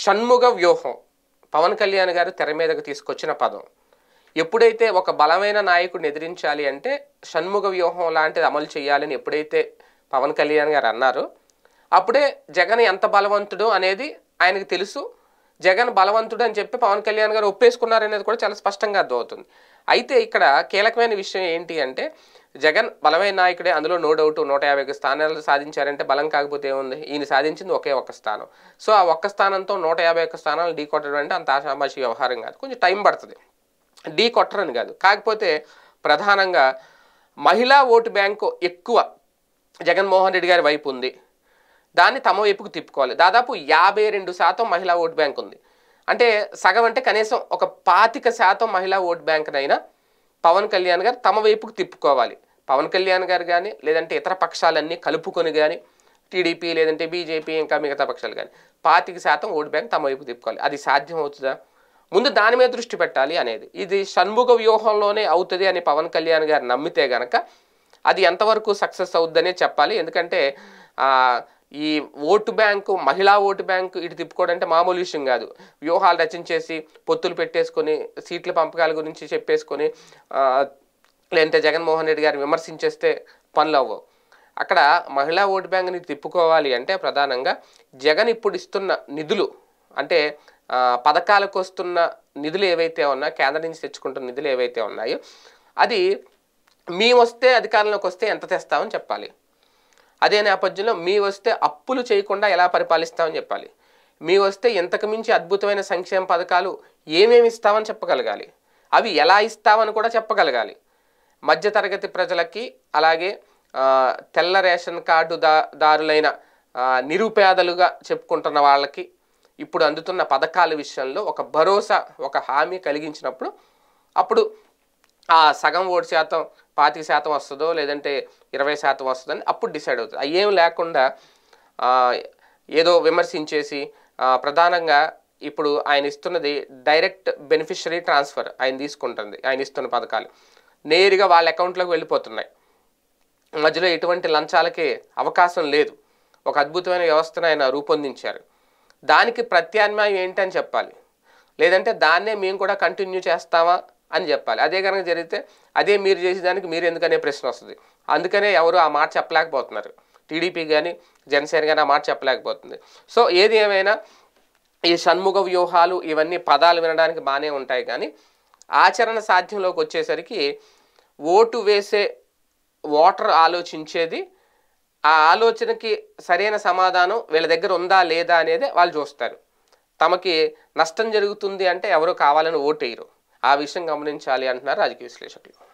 షణ్ముఖ వ్యూహం పవన్ కళ్యాణ్ గారు తెర మీదకు తీసుకొచ్చిన పదం ఎప్పుడైతే ఒక బలమైన నాయకుడిని ఎదిరించాలి అంటే షణ్ముఖ వ్యూహం లాంటిది అమలు చేయాలని ఎప్పుడైతే పవన్ కళ్యాణ్ గారు అన్నారు అప్పుడే జగన్ ఎంత బలవంతుడు అనేది ఆయనకు తెలుసు జగన్ బలవంతుడు అని చెప్పి పవన్ కళ్యాణ్ గారు ఒప్పేసుకున్నారనేది కూడా చాలా స్పష్టంగా అర్థమవుతుంది అయితే ఇక్కడ కీలకమైన విషయం ఏంటి అంటే జగన్ బలమైన నాయకుడే అందులో నో డౌట్ నూట యాభైకి స్థానాలు సాధించారంటే బలం కాకపోతే ఏముంది ఈయన సాధించింది ఒకే ఒక్క స్థానం సో ఆ ఒక్క స్థానంతో నూట యాభై ఒక్క స్థానాలు ఢీ కొట్టడం అంటే అంత ఆషామాషి వ్యవహారం కాదు కొంచెం టైం పడుతుంది ఢీ కొట్టరని కాదు కాకపోతే ప్రధానంగా మహిళా ఓటు బ్యాంకు ఎక్కువ జగన్మోహన్ రెడ్డి గారి వైపు ఉంది దాన్ని తమ వైపుకు తిప్పుకోవాలి దాదాపు యాభై రెండు శాతం మహిళా ఓటు బ్యాంక్ ఉంది అంటే సగం అంటే కనీసం ఒక పాతిక శాతం మహిళా ఓటు బ్యాంక్నైనా పవన్ కళ్యాణ్ గారు తమ వైపుకు తిప్పుకోవాలి పవన్ కళ్యాణ్ గారు కానీ లేదంటే ఇతర పక్షాలన్నీ కలుపుకొని కానీ టీడీపీ లేదంటే బీజేపీ ఇంకా మిగతా పక్షాలు కానీ పాతిక శాతం ఓటు బ్యాంక్ తమ వైపు తిప్పుకోవాలి అది సాధ్యం అవుతుందా ముందు దాని మీద దృష్టి పెట్టాలి అనేది ఇది షణ్ముఖ వ్యూహంలోనే అవుతుంది అని పవన్ కళ్యాణ్ గారు నమ్మితే గనక అది ఎంతవరకు సక్సెస్ అవుద్దనే చెప్పాలి ఎందుకంటే ఈ ఓటు బ్యాంకు మహిళా ఓటు బ్యాంకు ఇటు తిప్పుకోవడం అంటే మామూలు విషయం కాదు వ్యూహాలు రచించేసి పొత్తులు పెట్టేసుకొని సీట్ల పంపకాల గురించి చెప్పేసుకొని లేదంటే జగన్మోహన్ రెడ్డి గారిని విమర్శించేస్తే పనులు అవ్వవు అక్కడ మహిళా ఓటు బ్యాంకుని తిప్పుకోవాలి అంటే ప్రధానంగా జగన్ ఇప్పుడు ఇస్తున్న నిధులు అంటే పథకాలకు వస్తున్న నిధులు ఏవైతే ఉన్నా కేంద్రం నుంచి తెచ్చుకుంటున్న నిధులు ఏవైతే ఉన్నాయో అది మేము వస్తే అధికారంలోకి వస్తే ఎంత తెస్తామని చెప్పాలి అదే నేపథ్యంలో మీ వస్తే అప్పులు చేయకుండా ఎలా పరిపాలిస్తామని చెప్పాలి మీ వస్తే ఇంతకు మించి అద్భుతమైన సంక్షేమ పథకాలు ఏమేమి ఇస్తామని చెప్పగలగాలి అవి ఎలా ఇస్తామని కూడా చెప్పగలగాలి మధ్యతరగతి ప్రజలకి అలాగే తెల్ల రేషన్ కార్డు దా దారులైన నిరుపేదలుగా చెప్పుకుంటున్న వాళ్ళకి ఇప్పుడు అందుతున్న పథకాల విషయంలో ఒక భరోసా ఒక హామీ కలిగించినప్పుడు అప్పుడు ఆ సగం ఓటు శాతం పాతిక శాతం వస్తుందో లేదంటే ఇరవై శాతం వస్తుందని అప్పుడు డిసైడ్ అవుతుంది అయ్యేం లేకుండా ఏదో విమర్శించేసి ప్రధానంగా ఇప్పుడు ఆయన ఇస్తున్నది డైరెక్ట్ బెనిఫిషరీ ట్రాన్స్ఫర్ ఆయన తీసుకుంటుంది ఆయన ఇస్తున్న పథకాలు నేరుగా వాళ్ళ అకౌంట్లోకి వెళ్ళిపోతున్నాయి మధ్యలో ఎటువంటి లంచాలకే అవకాశం లేదు ఒక అద్భుతమైన వ్యవస్థను ఆయన రూపొందించారు దానికి ప్రత్యామ్నాయం ఏంటని చెప్పాలి లేదంటే దాన్నే మేము కూడా కంటిన్యూ చేస్తామా అని చెప్పాలి అదే కనుక జరిగితే అదే మీరు చేసేదానికి మీరు ఎందుకనే ప్రశ్న వస్తుంది అందుకనే ఎవరు ఆ మాట చెప్పలేకపోతున్నారు టీడీపీ కానీ జనసేన కానీ ఆ మాట చెప్పలేకపోతుంది సో ఏది ఏమైనా ఈ షణ్ముఖ వ్యూహాలు ఇవన్నీ పదాలు వినడానికి బాగానే ఉంటాయి కానీ ఆచరణ సాధ్యంలోకి వచ్చేసరికి ఓటు వేసే ఓటర్ ఆలోచించేది ఆ ఆలోచనకి సరైన సమాధానం వీళ్ళ దగ్గర ఉందా లేదా అనేది వాళ్ళు చూస్తారు తమకి నష్టం జరుగుతుంది అంటే ఎవరు కావాలని ఓటు వేయరు ఆ విషయం గమనించాలి అంటున్నారు రాజకీయ విశ్లేషకులు